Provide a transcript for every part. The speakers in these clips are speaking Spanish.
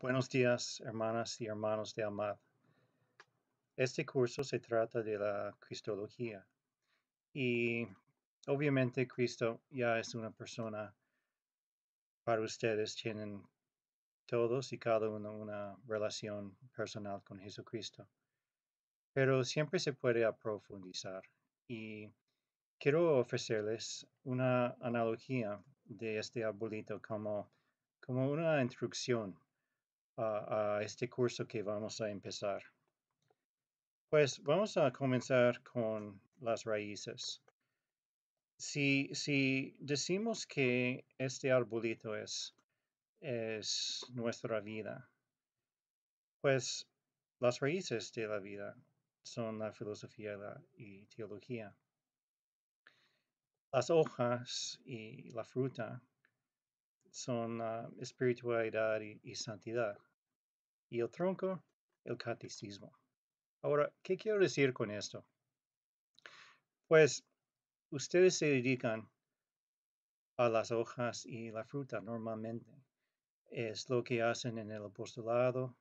Buenos días, hermanas y hermanos de Amad. Este curso se trata de la Cristología y obviamente Cristo ya es una persona para ustedes, tienen todos y cada uno una relación personal con Jesucristo. Pero siempre se puede profundizar. y quiero ofrecerles una analogía de este arbolito como, como una instrucción a, este curso que vamos a empezar. Pues vamos a comenzar con las raíces. Si, si decimos que este arbolito es, es nuestra vida, pues las raíces de la vida son la filosofía y teología. Las hojas y la fruta son la espiritualidad y santidad y el tronco, el catecismo. Ahora, ¿qué quiero decir con esto? Pues ustedes se dedican a las hojas y la fruta normalmente. Es lo que hacen en el apostolado,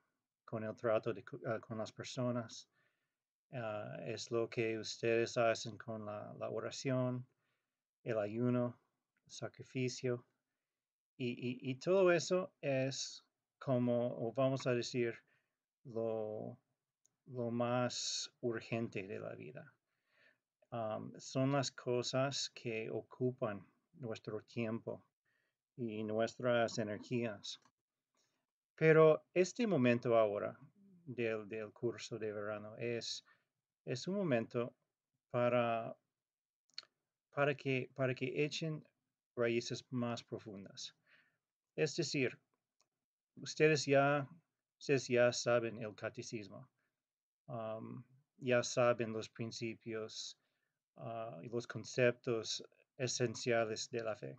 con el trato ah, con las personas. Ah, es lo que ustedes hacen con la, oración, el ayuno, el sacrificio. y todo eso es como, o vamos a decir, lo, más urgente de la vida. son las cosas que ocupan nuestro tiempo y nuestras energías. Pero este momento ahora del, del curso de verano es, es un momento para, para, que, para que echen raíces más profundas. Es decir, ustedes ya, ya saben el catecismo, ya saben los principios ah, y los conceptos esenciales de la fe.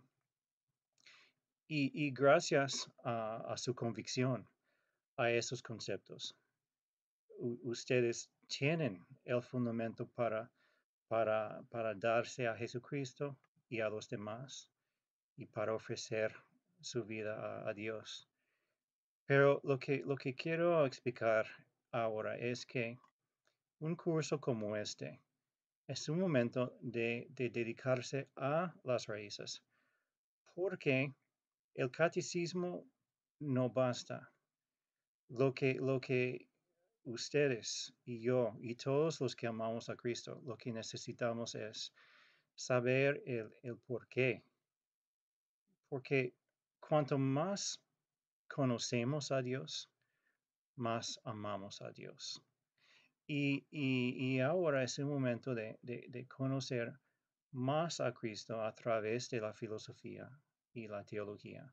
Y, gracias a, su convicción a esos conceptos, ustedes tienen el fundamento para, darse a Jesucristo y a los demás y para ofrecer su vida a Dios. Pero lo que, lo que quiero explicar ahora es que un curso como este es un momento de, dedicarse a las raíces, porque el catecismo no basta. Lo que, lo que ustedes y yo y todos los que amamos a Cristo, lo que necesitamos es saber el, el por qué. Porque cuanto más conocemos a Dios, más amamos a Dios. Y, ahora es el momento de, conocer más a Cristo a través de la filosofía y la teología.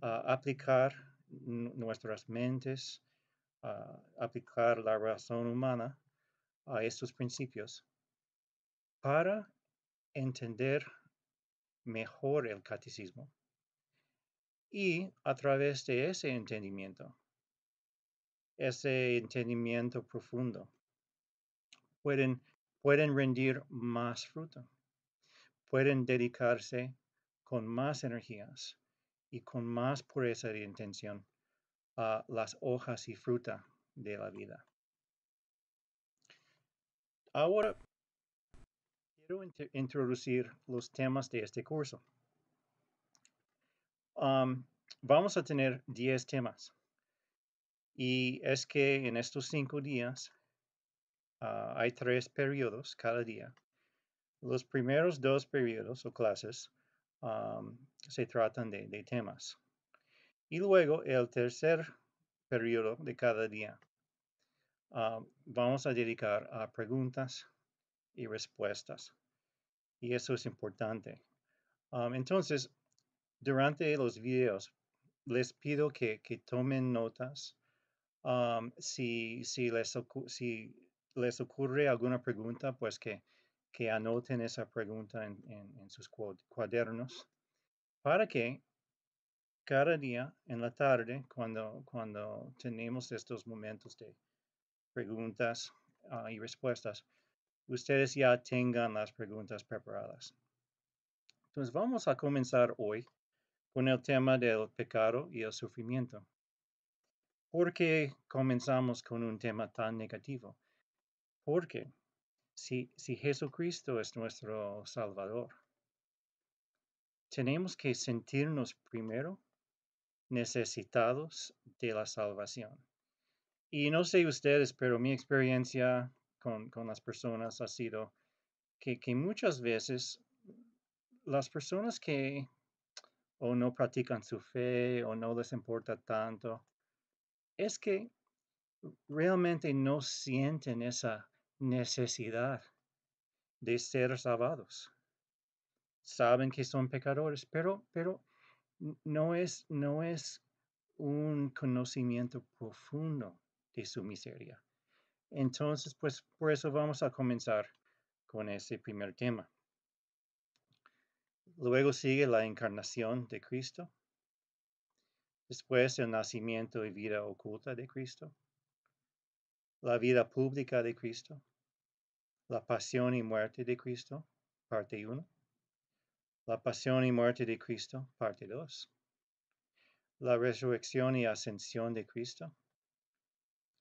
aplicar nuestras mentes, aplicar la razón humana a estos principios para entender mejor el catecismo y a través de ese entendimiento, ese entendimiento profundo, pueden, pueden rendir más fruto, pueden dedicarse con más energías y con más pureza de intención a las hojas y fruta de la vida. Ahora quiero introducir los temas de este curso vamos a tener 10 temas. Y es que en estos cinco días ah, hay tres periodos cada día. Los primeros dos periodos o clases se tratan de, temas. Y luego el tercer periodo de cada día ah, vamos a dedicar a preguntas y respuestas. Y eso es importante. entonces, durante los videos les pido que, que tomen notas. si, si, les, si les ocurre alguna pregunta, pues que, que anoten esa pregunta en, en, sus cuadernos para que cada día en la tarde, cuando, cuando tenemos estos momentos de preguntas ah, y respuestas, ustedes ya tengan las preguntas preparadas. Entonces vamos a comenzar hoy con el tema del pecado y el sufrimiento. ¿Por qué comenzamos con un tema tan negativo? Porque si, si Jesucristo es nuestro Salvador, tenemos que sentirnos primero necesitados de la salvación. Y no sé ustedes, pero mi experiencia con, las personas ha sido que muchas veces las personas que o no practican su fe o no les importa tanto, es que mm, realmente no sienten esa necesidad de ser salvados. Saben que son pecadores, pero, pero no, es, no es un conocimiento profundo de su miseria. Entonces, pues por eso vamos a comenzar con ese primer tema. Luego sigue la encarnación de Cristo. Después el nacimiento y vida oculta de Cristo. La vida pública de Cristo. La pasión y muerte de Cristo, parte 1. La pasión y muerte de Cristo, parte 2. La resurrección y ascensión de Cristo.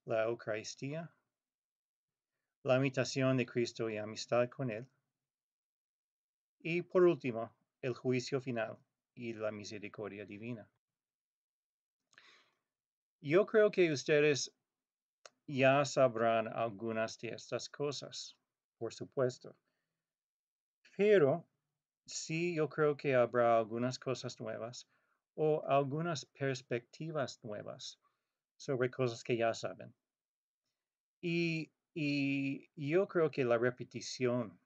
La Eucaristía. La imitación de Cristo y amistad con Él. Y por último, el juicio final y la misericordia divina. Yo creo que ustedes ya sabrán algunas de estas cosas, por supuesto. Pero sí yo creo que habrá algunas cosas nuevas o algunas perspectivas nuevas sobre cosas que ya saben. Y, y yo creo que la repetición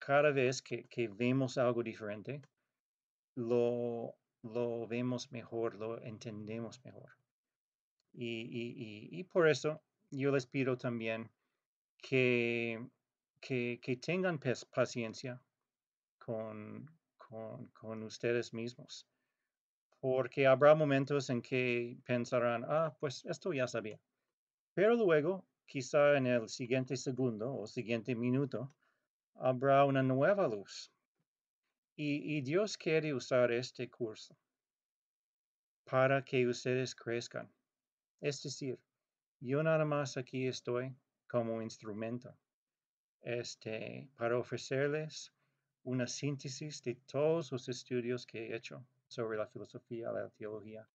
cada vez que, vemos algo diferente, lo, vemos mejor, lo entendemos mejor. Y, por eso yo les pido también que, tengan paciencia con, con ustedes mismos porque habrá momentos en que pensarán, ah, pues esto ya sabía. Pero luego, quizá en el siguiente segundo o siguiente minuto, habrá una nueva luz. Y, Dios quiere usar este curso para que ustedes crezcan. Es decir, yo nada más aquí estoy como instrumento este, para ofrecerles una síntesis de todos los estudios que he hecho sobre la filosofía, la teología,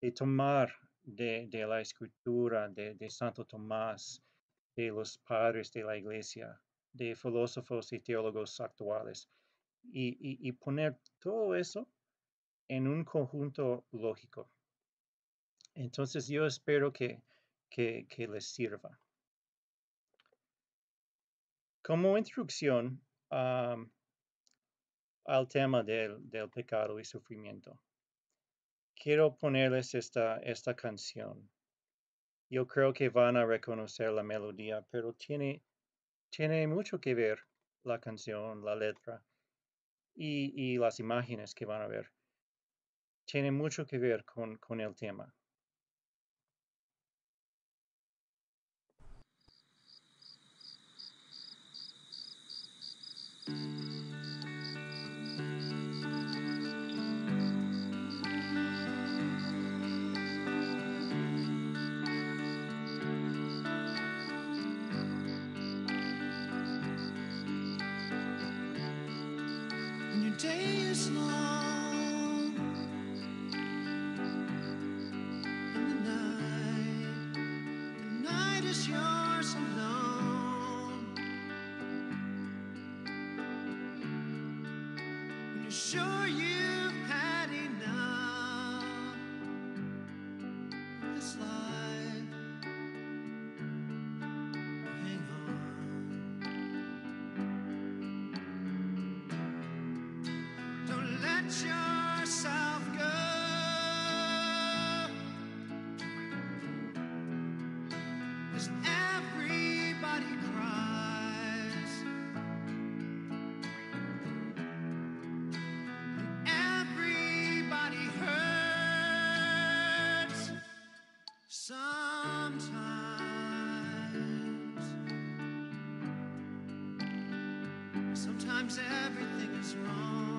de tomar de, la escritura de, de Santo Tomás, de los padres de la iglesia, de filósofos y teólogos actuales y, poner todo eso en un conjunto lógico. Entonces yo espero que, que, les sirva. Como instrucción. al tema del, del, pecado y sufrimiento, quiero ponerles esta, esta canción. Yo creo que van a reconocer la melodía, pero tiene, tiene mucho que ver la canción, la letra y, y las imágenes que van a ver. Tiene mucho que ver con, con el tema. Sometimes everything is wrong.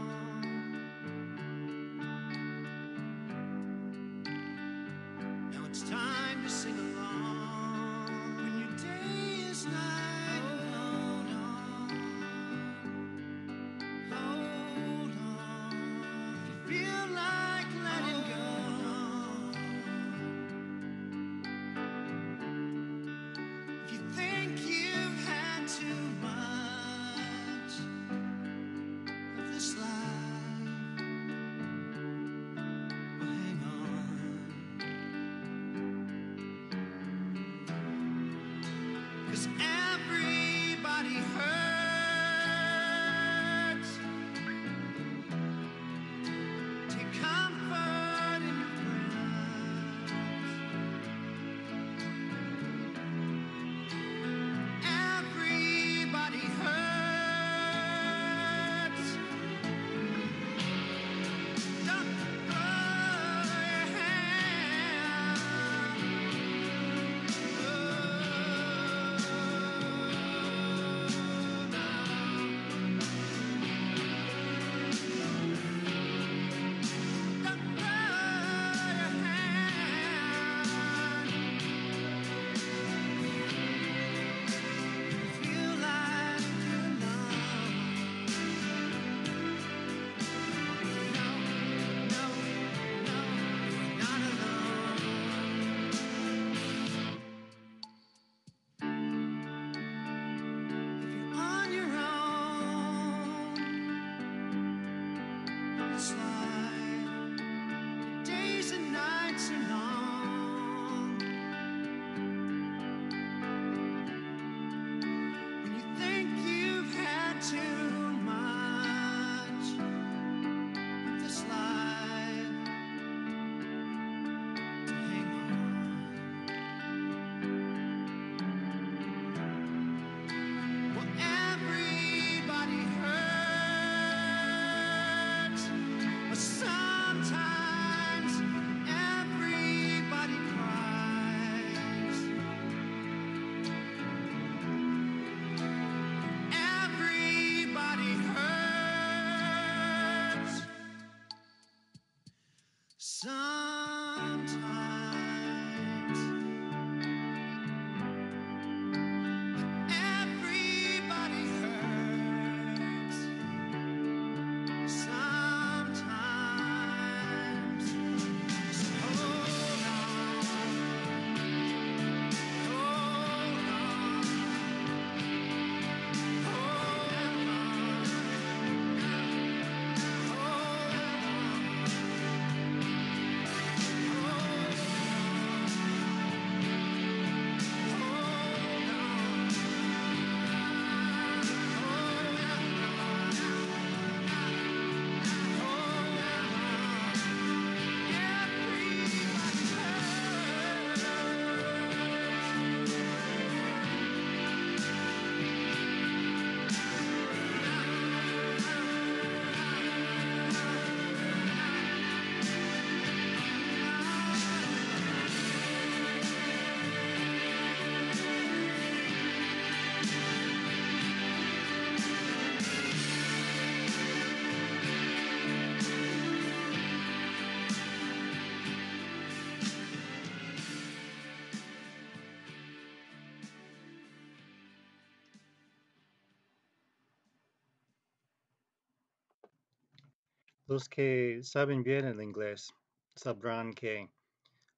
Los que saben bien el inglés sabrán que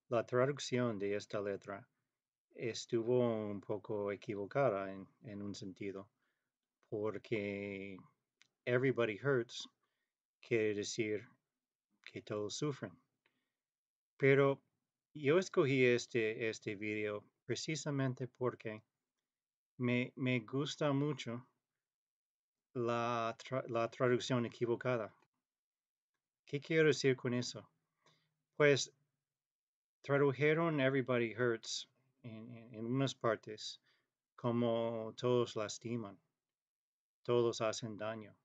la traducción de esta letra estuvo un poco equivocada en, un sentido, porque everybody hurts quiere decir que todos sufren. Pero yo escogí este, este video precisamente porque me, gusta mucho la traducción equivocada ¿Qué quiero decir con eso? Pues tradujeron Everybody Hurts en, unas partes como todos lastiman, todos hacen daño.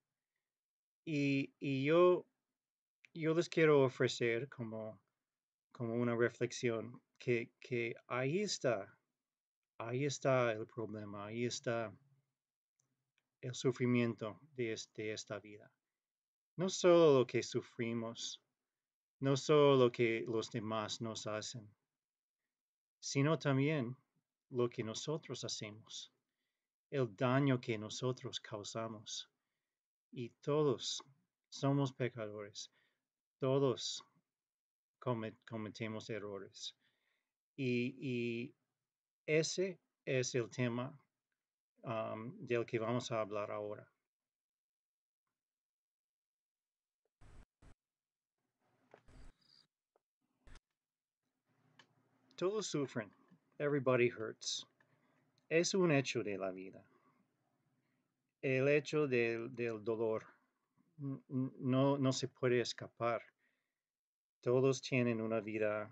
Y, yo, yo les quiero ofrecer como, como una reflexión que, ahí está, ahí está el problema, ahí está el sufrimiento de esta vida no solo lo que sufrimos, no solo lo que los demás nos hacen, sino también lo que nosotros hacemos, el daño que nosotros causamos. Y todos somos pecadores, todos cometemos errores. Y, ese es el tema del que vamos a hablar ahora. Todos sufren. Everybody hurts. Es un hecho de la vida. El hecho del, dolor. No, se puede escapar. Todos tienen una vida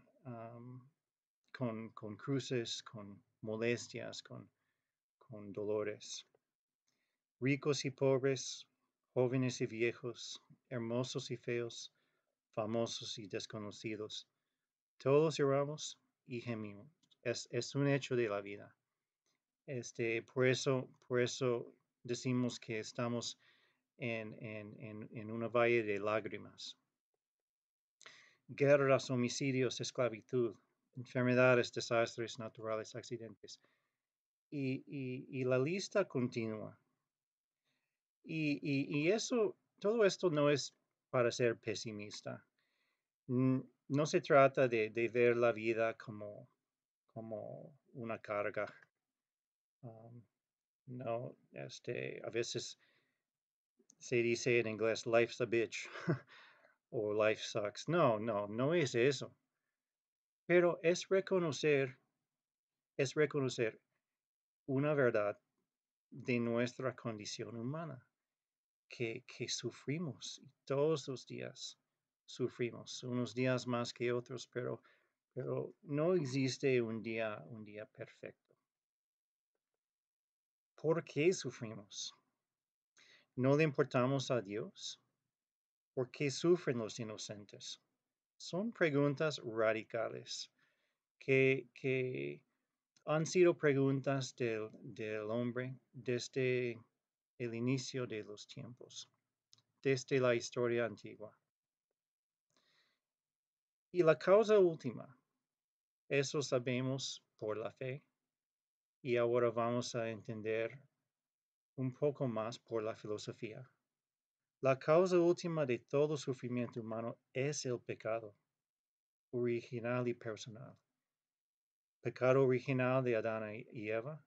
con, cruces, con molestias, con, con dolores. Ricos y pobres, jóvenes y viejos, hermosos y feos, famosos y desconocidos. Todos lloramos, y gemimos. Es, un hecho de la vida. Este, por, eso, por eso decimos que estamos en, en, una valle de lágrimas. Guerras, homicidios, esclavitud, enfermedades, desastres naturales, accidentes. Y, la lista continúa. Y, y eso, todo esto no es para ser pesimista no se trata de, de ver la vida como, como una carga. Um, no, este, a veces se dice en inglés, life's a bitch o life sucks. No, no, no es eso. Pero es reconocer, es reconocer una verdad de nuestra condición humana, que, que sufrimos todos los días sufrimos, unos días más que otros, pero, pero no existe un día, un día perfecto. ¿Por qué sufrimos? ¿No le importamos a Dios? ¿Por qué sufren los inocentes? Son preguntas radicales que, han sido preguntas del hombre desde el inicio de los tiempos, desde la historia antigua. Y la causa última, eso sabemos por la fe. Y ahora vamos a entender un poco más por la filosofía. La causa última de todo sufrimiento humano es el pecado, original y personal. Pecado original de Adán y Eva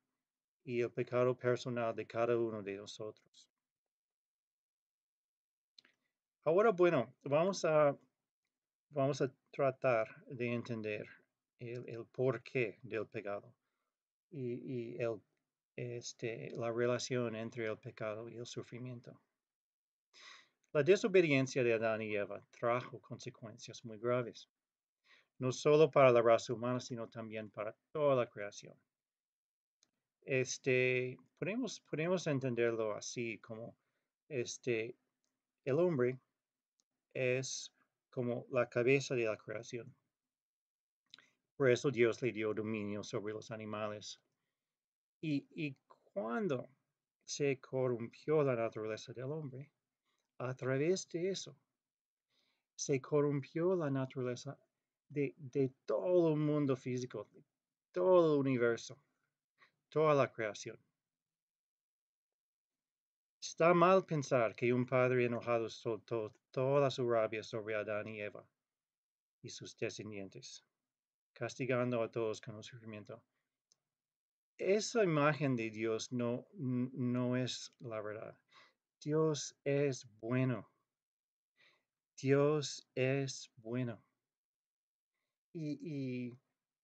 y el pecado personal de cada uno de nosotros. Ahora, bueno, vamos a, vamos a tratar de entender el, porqué del pecado y, el, este, la relación entre el pecado y el sufrimiento. La desobediencia de Adán y Eva trajo consecuencias muy graves, no solo para la raza humana, sino también para toda la creación. Este, podemos, podemos entenderlo así como este, el hombre es como la cabeza de la creación. Por eso Dios le dio dominio sobre los animales. Y, cuando se corrompió la naturaleza del hombre, a través de eso, se corrompió la naturaleza de, de todo el mundo físico, de todo el universo, toda la creación. Está mal pensar que un padre enojado soltó toda su rabia sobre Adán y Eva y sus descendientes, castigando a todos con el sufrimiento. Esa imagen de Dios no, no es la verdad. Dios es bueno. Dios es bueno. Y, y,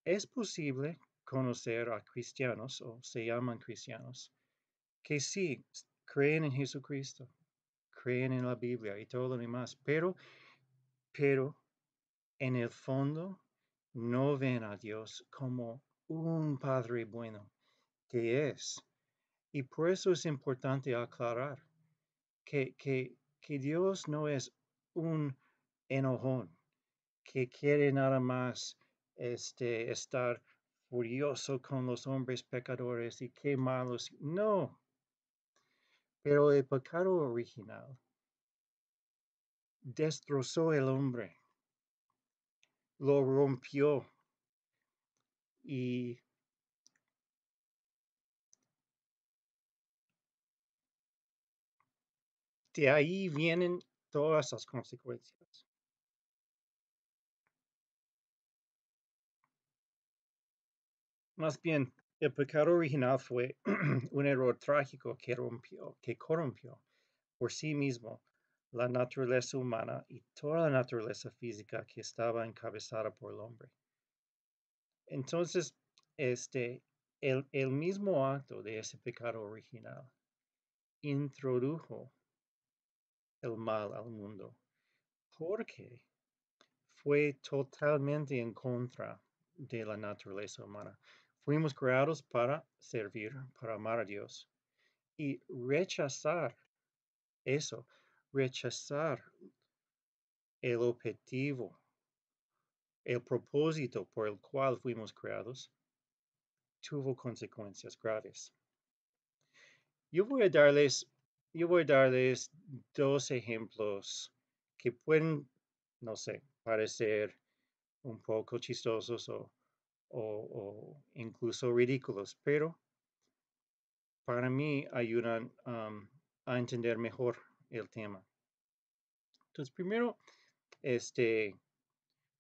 es posible conocer a cristianos, o se llaman cristianos, que sí creen en Jesucristo, creen en la Biblia y todo lo demás, pero, pero en el fondo no ven a Dios como un Padre bueno que es. Y por eso es importante aclarar que, que, que Dios no es un enojón que quiere nada más este, estar furioso con los hombres pecadores y qué malos. No, pero el pecado original destrozó el hombre, lo rompió y de ahí vienen todas las consecuencias. Más bien, el pecado original fue un error trágico que rompió, corrompió por sí mismo la naturaleza humana y toda la naturaleza física que estaba encabezada por el hombre. Entonces, este, el mismo acto de ese pecado original introdujo el mal al mundo porque fue totalmente en contra de la naturaleza humana. Fuimos creados para servir, para amar a Dios. Y rechazar eso, rechazar el objetivo, el propósito por el cual fuimos creados, tuvo consecuencias graves. Yo voy a darles, yo voy a darles dos ejemplos que pueden, no sé, parecer un poco chistosos o o, incluso ridículos, pero para mí ayudan a entender mejor el tema. Entonces, primero, este,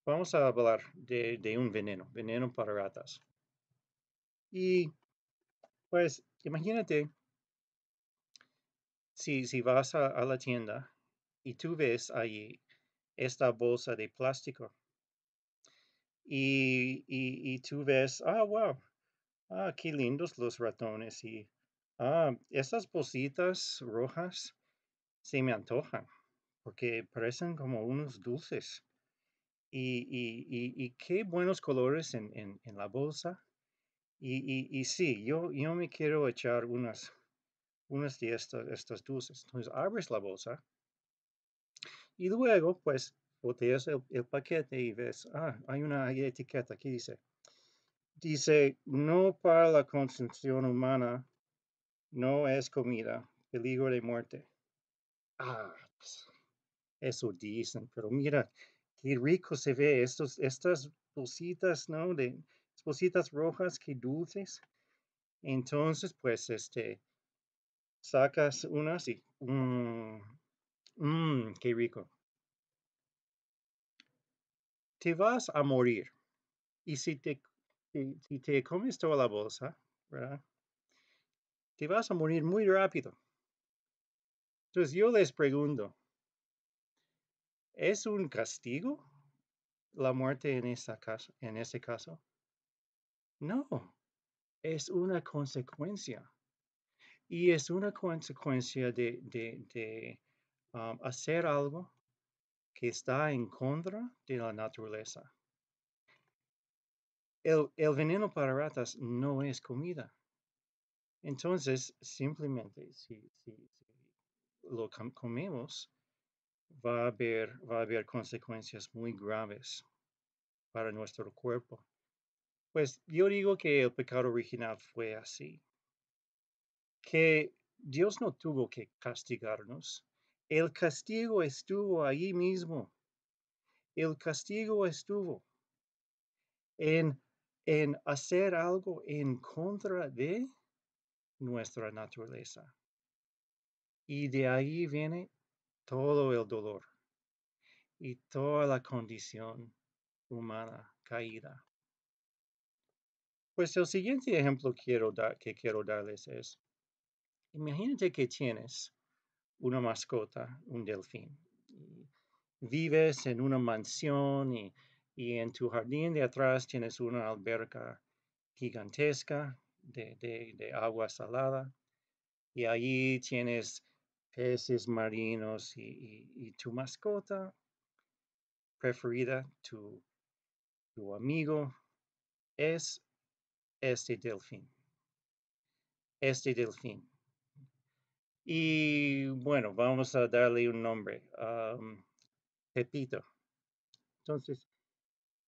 vamos a hablar de, un veneno, veneno para ratas. Y pues imagínate si, vas a, a, la tienda y tú ves allí esta bolsa de plástico y, y, y tú ves, ah, wow, ah, qué lindos los ratones y ah, esas bolsitas rojas se me antojan porque parecen como unos dulces. Y, y, y, qué buenos colores en, en, la bolsa. Y, sí, yo, yo me quiero echar unas, unas de estas dulces. Entonces abres la bolsa y luego pues Boteas el, paquete y ves, ah, hay una etiqueta que dice, dice, no para la construcción humana, no es comida, peligro de muerte. Ah, pues, eso dicen, pero mira, qué rico se ve estos, estas bolsitas, ¿no? De bolsitas rojas, qué dulces. Entonces, pues, este, sacas una así, mmm, mmm, qué rico te vas a morir. Y si te, si te comes toda la bolsa, ¿verdad? Te vas a morir muy rápido. Entonces yo les pregunto, ¿es un castigo la muerte en, esa caso, en ese caso? No, es una consecuencia. Y es una consecuencia de, de, de um, hacer algo que está en contra de la naturaleza. El, veneno para ratas no es comida. Entonces, simplemente, si, lo comemos, va a, haber, va a haber consecuencias muy graves para nuestro cuerpo. Pues yo digo que el pecado original fue así. Que Dios no tuvo que castigarnos, el castigo estuvo allí mismo. El castigo estuvo en, hacer algo en contra de nuestra naturaleza. Y de ahí viene todo el dolor y toda la condición humana caída. Pues el siguiente ejemplo quiero dar, que quiero darles es, imagínate que tienes una mascota, un delfín. vives en una mansión y, en tu jardín de atrás tienes una alberca gigantesca de, agua salada y allí tienes peces marinos y, tu mascota preferida, tu, tu amigo, es este delfín. Este delfín y bueno, vamos a darle un nombre, Pepito. Entonces,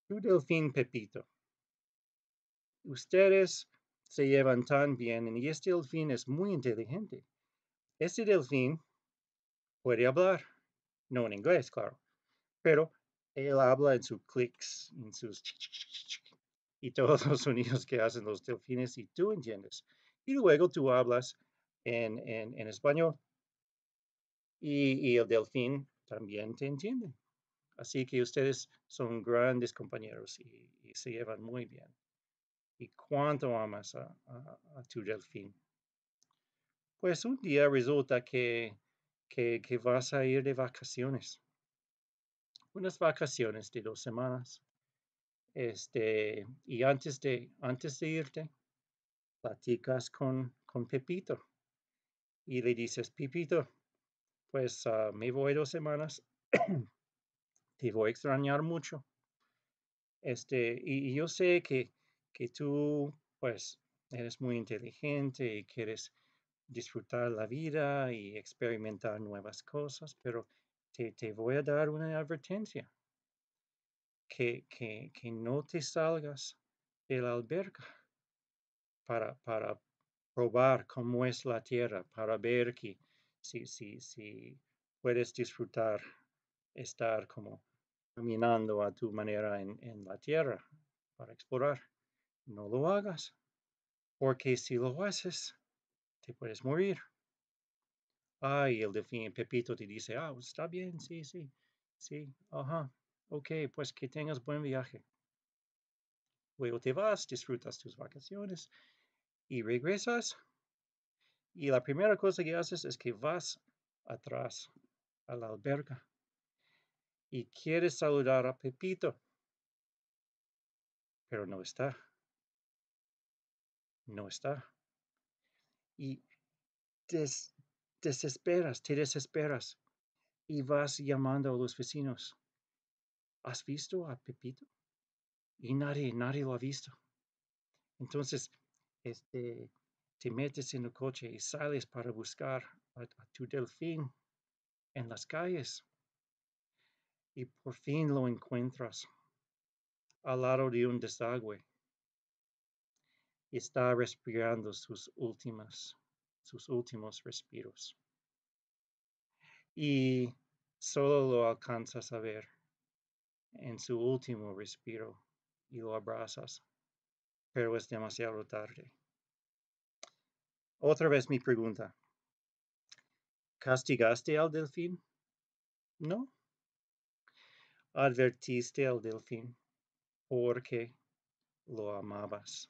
tu delfín Pepito. Ustedes se llevan tan bien y este delfín es muy inteligente. Este delfín puede hablar, no en inglés, claro, pero él habla en sus clics, en sus y todos los sonidos que hacen los delfines y tú entiendes. Y luego tú hablas en, español. Y, y, el delfín también te entiende. Así que ustedes son grandes compañeros y, se llevan muy bien. ¿Y cuánto amas a, a, tu delfín? Pues un día resulta que, que vas a ir de vacaciones. Unas vacaciones de dos semanas. Este, y antes de, antes de irte, platicas con, con Pepito y le dices, Pipito, pues ah, me voy dos semanas, te voy a extrañar mucho. Este, y, yo sé que, tú, pues, eres muy inteligente y quieres disfrutar la vida y experimentar nuevas cosas, pero te, voy a dar una advertencia. Que, no te salgas del la alberca para, para probar cómo es la tierra para ver que, si, si, si puedes disfrutar estar como caminando a tu manera en, en la tierra para explorar. No lo hagas, porque si lo haces, te puedes morir. Ay, y el delfín Pepito te dice, ah, pues, está bien, sí, sí, sí, ajá, ok, pues que tengas buen viaje. Luego te vas, disfrutas tus vacaciones y regresas y la primera cosa que haces es que vas atrás a la alberca y quieres saludar a Pepito, pero no está. No está. Y desesperas, te desesperas y vas llamando a los vecinos. ¿Has visto a Pepito? Y nadie, nadie lo ha visto. Entonces este, te metes en el coche y sales para buscar a, tu delfín en las calles. Y por fin lo encuentras al lado de un desagüe. Y está respirando sus últimas, sus últimos respiros. Y solo lo alcanzas a ver en su último respiro y lo abrazas pero es demasiado tarde. Otra vez mi pregunta. ¿Castigaste al delfín? No. Advertiste al delfín porque lo amabas.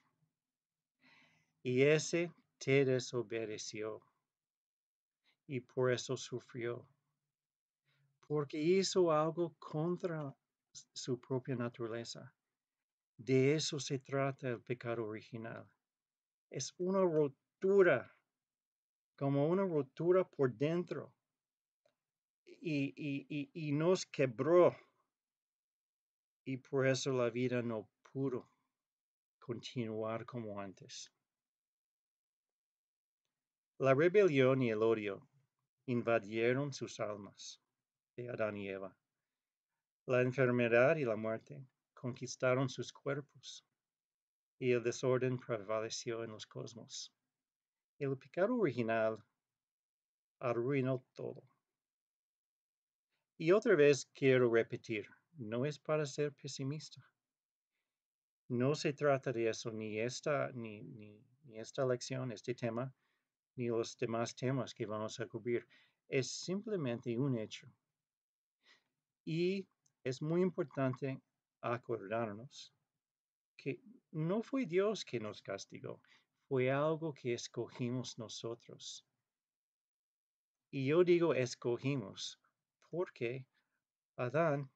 Y ese te desobedeció y por eso sufrió. Porque hizo algo contra su propia naturaleza. De eso se trata el pecado original. Es una rotura, como una rotura por dentro. Y, nos quebró. Y por eso la vida no pudo continuar como antes. La rebelión y el odio invadieron sus almas de Adán y Eva. La enfermedad y la muerte conquistaron sus cuerpos y el desorden prevaleció en los cosmos. El pecado original arruinó todo. Y otra vez quiero repetir, no es para ser pesimista. No se trata de eso, ni esta, ni, esta lección, este tema, ni los demás temas que vamos a cubrir. Es simplemente un hecho. Y es muy importante acordarnos que no fue Dios que nos castigó, fue algo que escogimos nosotros. Y yo digo escogimos porque Adán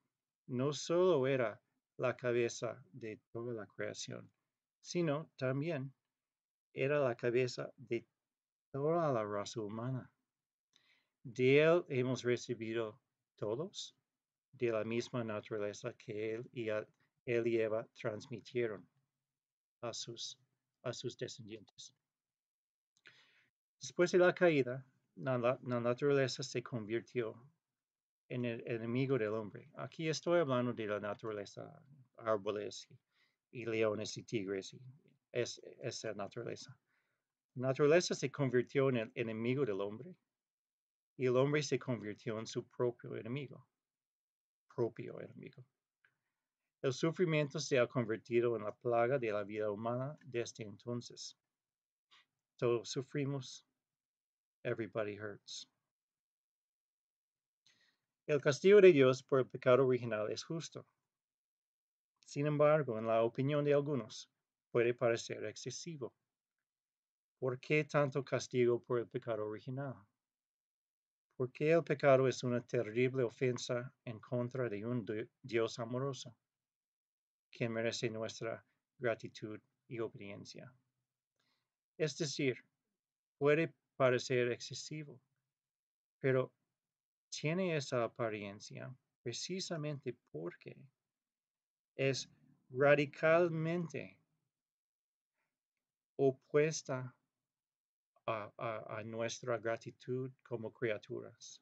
no solo era la cabeza de toda la creación, sino también era la cabeza de toda la raza humana. De él hemos recibido todos de la misma naturaleza que él y, Eva transmitieron a sus, a sus descendientes. Después de la caída, la, naturaleza se convirtió en el enemigo del hombre. Aquí estoy hablando de la naturaleza, árboles y, leones y tigres, y es, esa naturaleza. La naturaleza se convirtió en el enemigo del hombre y el hombre se convirtió en su propio enemigo propio El sufrimiento se ha convertido en la plaga de la vida humana desde entonces. Todos sufrimos. Everybody hurts. El castigo de Dios por el pecado original es justo. Sin embargo, en la opinión de algunos, puede parecer excesivo. ¿Por qué tanto castigo por el pecado original? porque el pecado es una terrible ofensa en contra de un Dios amoroso, que merece nuestra gratitud y obediencia. Es decir, puede parecer excesivo, pero tiene esa apariencia precisamente porque es radicalmente opuesta a, nuestra gratitud como criaturas,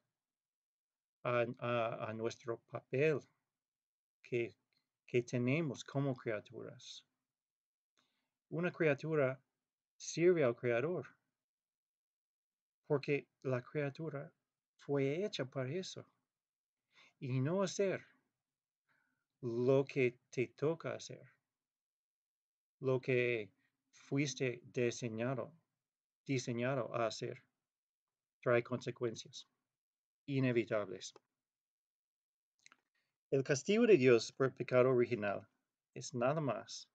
a, nuestro papel que, que tenemos como criaturas. Una criatura sirve al Creador, porque la criatura fue hecha para eso. Y no hacer lo que te toca hacer, lo que fuiste diseñado diseñado a hacer trae consecuencias inevitables. El castigo de Dios por el pecado original es nada más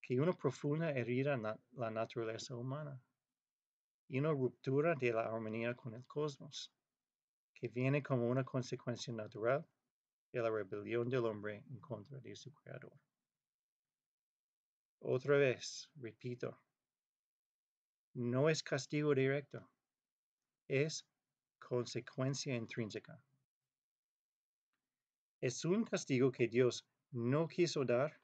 que una profunda herida en la naturaleza humana y una ruptura de la armonía con el cosmos, que viene como una consecuencia natural de la rebelión del hombre en contra de su creador. Otra vez, repito, no es castigo directo, es consecuencia intrínseca. Es un castigo que Dios no quiso dar,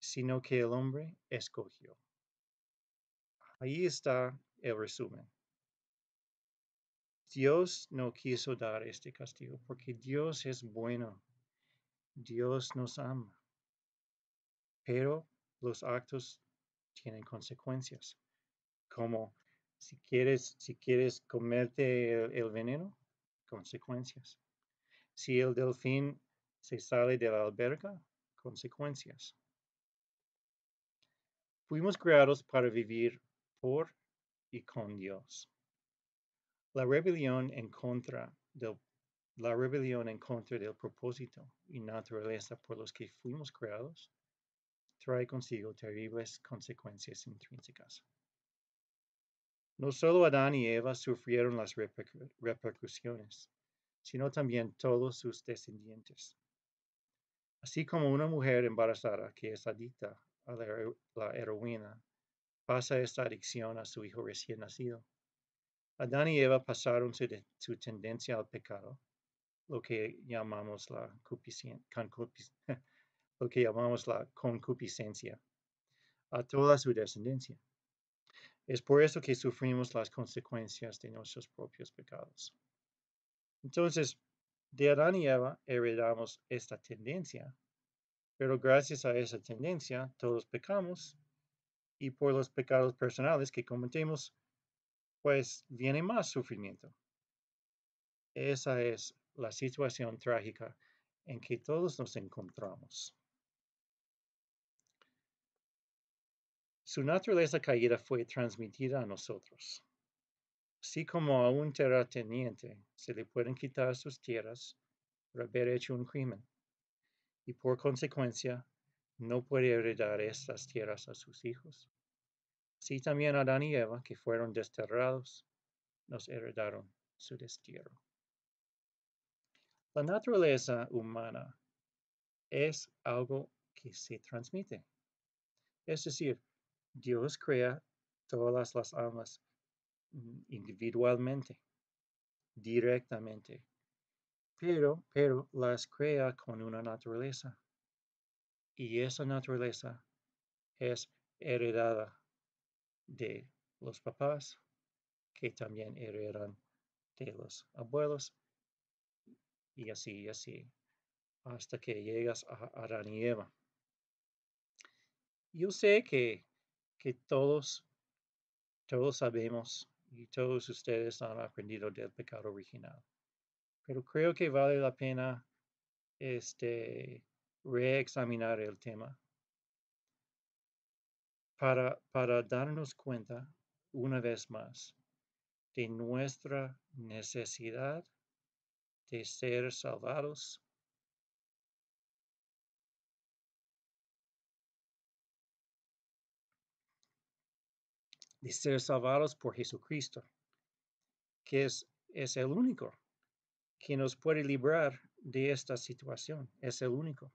sino que el hombre escogió. Ahí está el resumen. Dios no quiso dar este castigo porque Dios es bueno. Dios nos ama. Pero los actos tienen consecuencias como si quieres, si quieres comerte el, veneno, consecuencias. Si el delfín se sale de la alberca, consecuencias. Fuimos creados para vivir por y con Dios. La rebelión en contra la rebelión en contra del propósito y naturaleza por los que fuimos creados trae consigo terribles consecuencias intrínsecas. No solo Adán y Eva sufrieron las repercusiones, sino también todos sus descendientes. Así como una mujer embarazada que es adicta a la, heroína pasa esta adicción a su hijo recién nacido. Adán y Eva pasaron su, tendencia al pecado, lo que llamamos la concupiscencia, a toda su descendencia. Es por eso que sufrimos las consecuencias de nuestros propios pecados. Entonces, de Adán y Eva heredamos esta tendencia, pero gracias a esa tendencia todos pecamos y por los pecados personales que cometemos, pues viene más sufrimiento. Esa es la situación trágica en que todos nos encontramos. Su naturaleza caída fue transmitida a nosotros. Así como a un terrateniente se le pueden quitar sus tierras por haber hecho un crimen, y por consecuencia no puede heredar estas tierras a sus hijos. Así también Adán y Eva, que fueron desterrados, nos heredaron su destierro. La naturaleza humana es algo que se transmite. Es decir, Dios crea todas las almas mm, individualmente, directamente, pero, pero las crea con una naturaleza. Y esa naturaleza es heredada de los papás, que también heredan de los abuelos, y así, y así, hasta que llegas a Adán y Yo sé que que todos, todos sabemos y todos ustedes han aprendido del pecado original. Pero creo que vale la pena este, reexaminar el tema para darnos cuenta una vez más de nuestra necesidad de ser salvados de ser salvados por Jesucristo, que es, es el único que nos puede librar de esta situación. Es el único.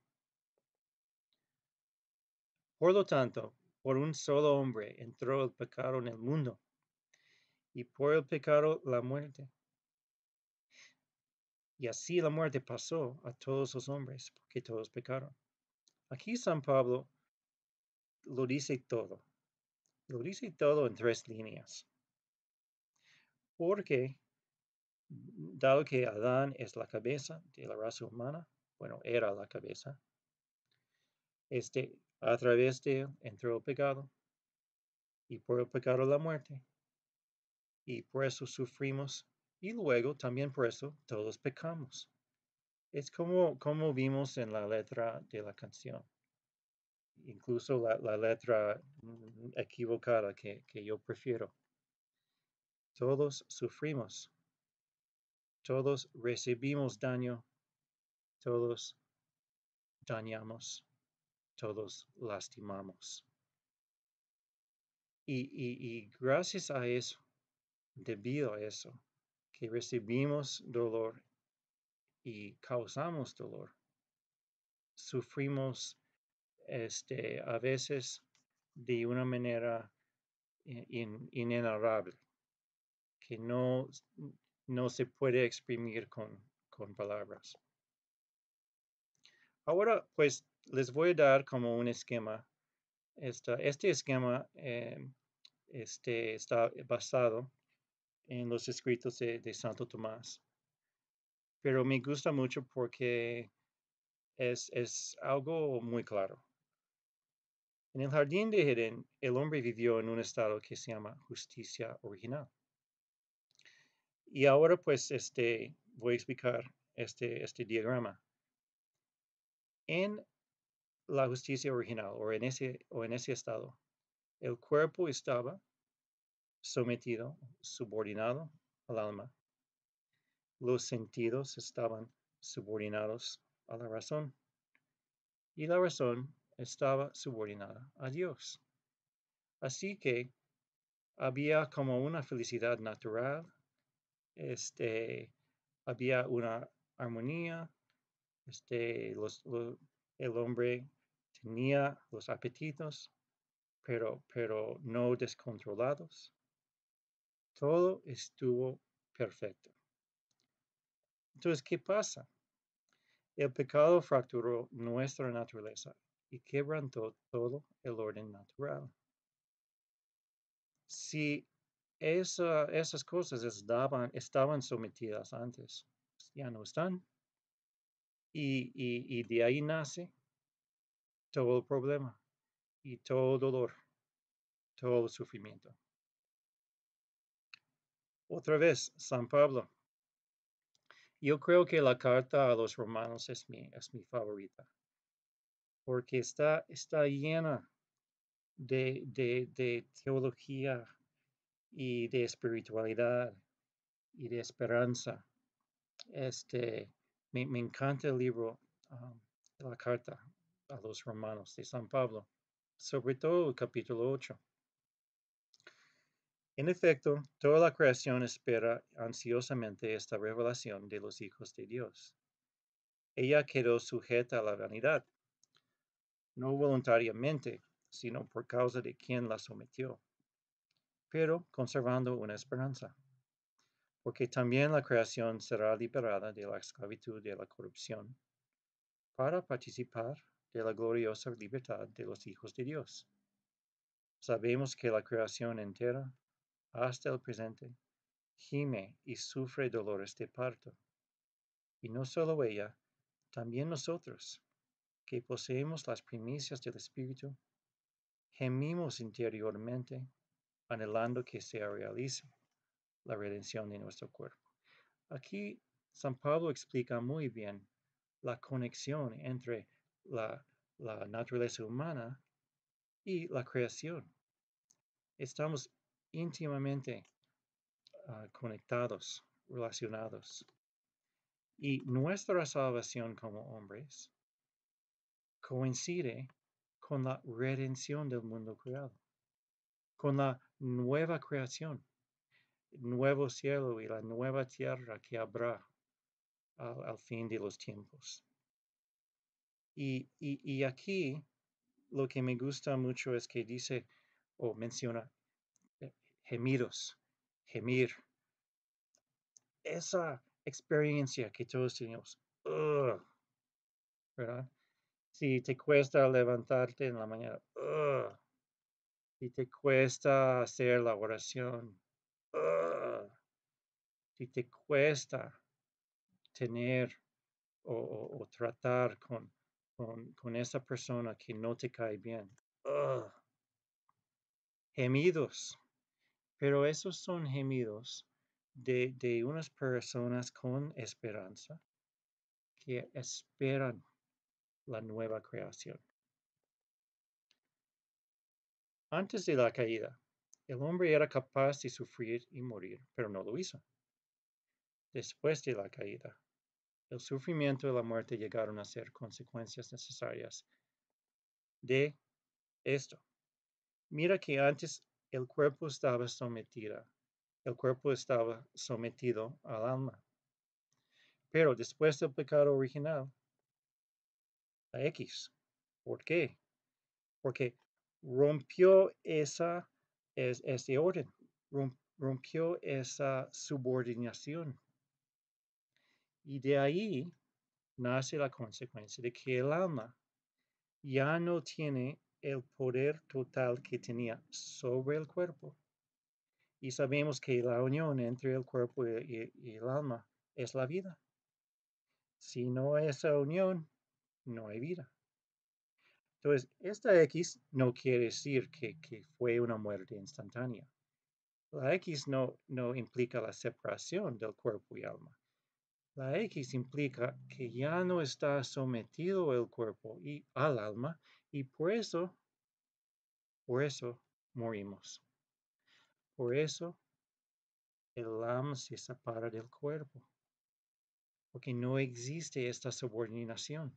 Por lo tanto, por un solo hombre entró el pecado en el mundo y por el pecado la muerte. Y así la muerte pasó a todos los hombres porque todos pecaron. Aquí San Pablo lo dice todo. Lo dice todo en tres líneas. Porque, mm, dado que Adán es la cabeza de la raza humana, bueno, era la cabeza, este, a través de él entró el pecado, y por el pecado la muerte, y por eso sufrimos, y luego también por eso todos pecamos. Es como, como vimos en la letra de la canción incluso la, letra mm, equivocada que, yo prefiero. Todos sufrimos, todos recibimos daño, todos dañamos, todos lastimamos. Y, y, gracias a eso, debido a eso, que recibimos dolor y causamos dolor, sufrimos este, a veces de una manera inenarrable, que no, no se puede exprimir con, palabras. Ahora, pues, les voy a dar como un esquema. este esquema eh, este, está basado en los escritos de, Santo Tomás. Pero me gusta mucho porque es algo muy claro. En el jardín de Edén, el hombre vivió en un estado que se llama justicia original. Y ahora pues este, voy a explicar este, este diagrama. En la justicia original o en, ese, o en ese estado, el cuerpo estaba sometido, subordinado al alma. Los sentidos estaban subordinados a la razón. Y la razón estaba subordinada a Dios. Así que había como una felicidad natural, este, había una armonía, este, el hombre tenía los apetitos, pero, pero no descontrolados. Todo estuvo perfecto. Entonces, ¿qué pasa? El pecado fracturó nuestra naturaleza y quebran todo el orden natural. Si esas cosas estaban, estaban sometidas antes, ya no están. Y, de ahí nace todo el problema y todo el dolor, todo el sufrimiento. Otra vez, San Pablo. Yo creo que la carta a los romanos es mi, es mi favorita porque está, está llena de, teología y de espiritualidad y de esperanza. Este, me, encanta el libro, de um, la carta a los romanos de San Pablo, sobre todo el capítulo 8. En efecto, toda la creación espera ansiosamente esta revelación de los hijos de Dios. Ella quedó sujeta a la vanidad, no voluntariamente, sino por causa de quien la sometió, pero conservando una esperanza, porque también la creación será liberada de la esclavitud de la corrupción, para participar de la gloriosa libertad de los hijos de Dios. Sabemos que la creación entera, hasta el presente, gime y sufre dolores de parto, y no solo ella, también nosotros que poseemos las primicias del Espíritu, gemimos interiormente, anhelando que se realice la redención de nuestro cuerpo. Aquí San Pablo explica muy bien la conexión entre la, naturaleza humana y la creación. Estamos íntimamente ah, conectados, relacionados. Y nuestra salvación como hombres coincide con la redención del mundo creado, con la nueva creación, nuevo cielo y la nueva tierra que habrá al, fin de los tiempos. Y, aquí lo que me gusta mucho es que dice o menciona eh, gemidos, gemir. Esa experiencia que todos tenemos, ¿verdad? si te cuesta levantarte en la mañana, si te cuesta hacer la oración, si te cuesta tener o, tratar con, con, esa persona que no te cae bien, gemidos, pero esos son gemidos de unas personas con esperanza que esperan la nueva creación. Antes de la caída, el hombre era capaz de sufrir y morir, pero no lo hizo. Después de la caída, el sufrimiento y la muerte llegaron a ser consecuencias necesarias de esto. Mira que antes el cuerpo estaba sometida, el cuerpo estaba sometido al alma. Pero después del pecado original, la X. ¿Por qué? Porque rompió esa, ese orden, rompió esa subordinación. Y de ahí nace la consecuencia de que el alma ya no tiene el poder total que tenía sobre el cuerpo. Y sabemos que la unión entre el cuerpo y, el alma es la vida. Si no esa unión, no hay vida. Entonces, esta X no quiere decir que, fue una muerte instantánea. La X no, implica la separación del cuerpo y alma. La X implica que ya no está sometido el cuerpo y al alma y por eso, por eso morimos. Por eso el alma se separa del cuerpo, porque no existe esta subordinación.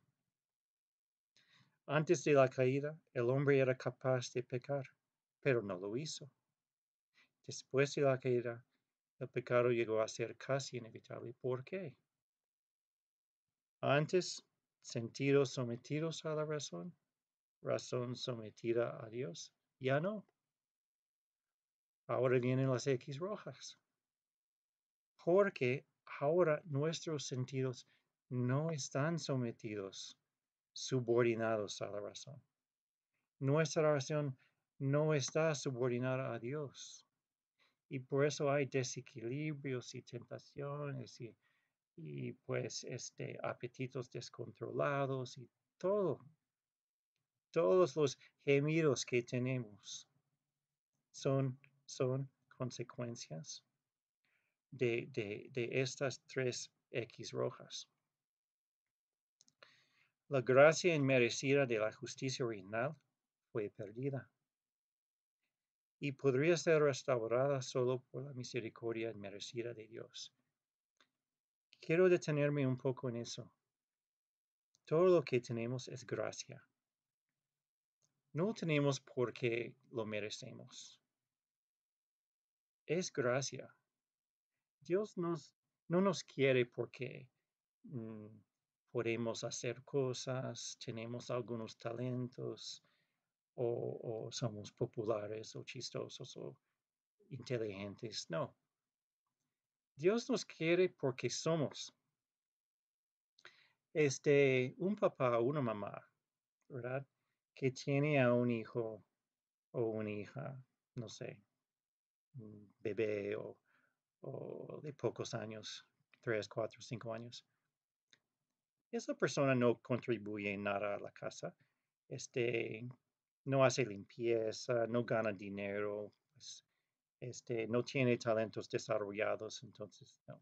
Antes de la caída, el hombre era capaz de pecar, pero no lo hizo. Después de la caída, el pecado llegó a ser casi inevitable. ¿Por qué? Antes, sentidos sometidos a la razón, razón sometida a Dios. Ya no. Ahora vienen las X rojas. Porque ahora nuestros sentidos no están sometidos subordinados a la razón. Nuestra razón no está subordinada a Dios. Y por eso hay desequilibrios y tentaciones y, y pues este, apetitos descontrolados y todo. Todos los gemidos que tenemos son, son consecuencias de, de, de estas tres X rojas. La gracia inmerecida de la justicia original fue perdida y podría ser restaurada solo por la misericordia inmerecida de Dios. Quiero detenerme un poco en eso. Todo lo que tenemos es gracia. No tenemos porque lo merecemos. Es gracia. Dios nos, no nos quiere porque mm, podemos hacer cosas, tenemos algunos talentos, o, somos populares, o chistosos, o inteligentes. No. Dios nos quiere porque somos. Este, un papá, una mamá, ¿verdad? Que tiene a un hijo o una hija, no sé, un bebé o de pocos años, tres, cuatro, cinco años esa persona no contribuye nada a la casa, este, no hace limpieza, no gana dinero, pues, este, no tiene talentos desarrollados, entonces no.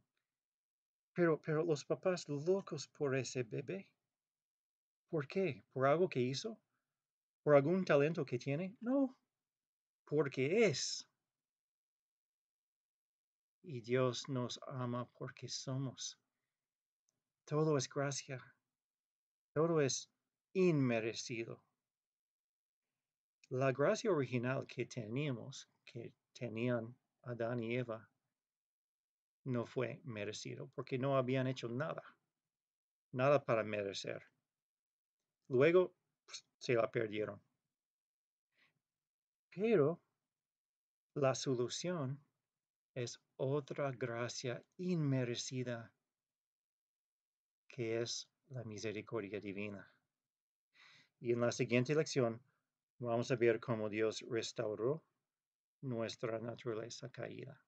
Pero, pero los papás locos por ese bebé. ¿Por qué? ¿Por algo que hizo? ¿Por algún talento que tiene? No, porque es. Y Dios nos ama porque somos. Todo es gracia. Todo es inmerecido. La gracia original que teníamos, que tenían Adán y Eva, no fue merecido porque no habían hecho nada. Nada para merecer. Luego pues, se la perdieron. Pero la solución es otra gracia inmerecida que es la misericordia divina. Y en la siguiente lección vamos a ver cómo Dios restauró nuestra naturaleza caída.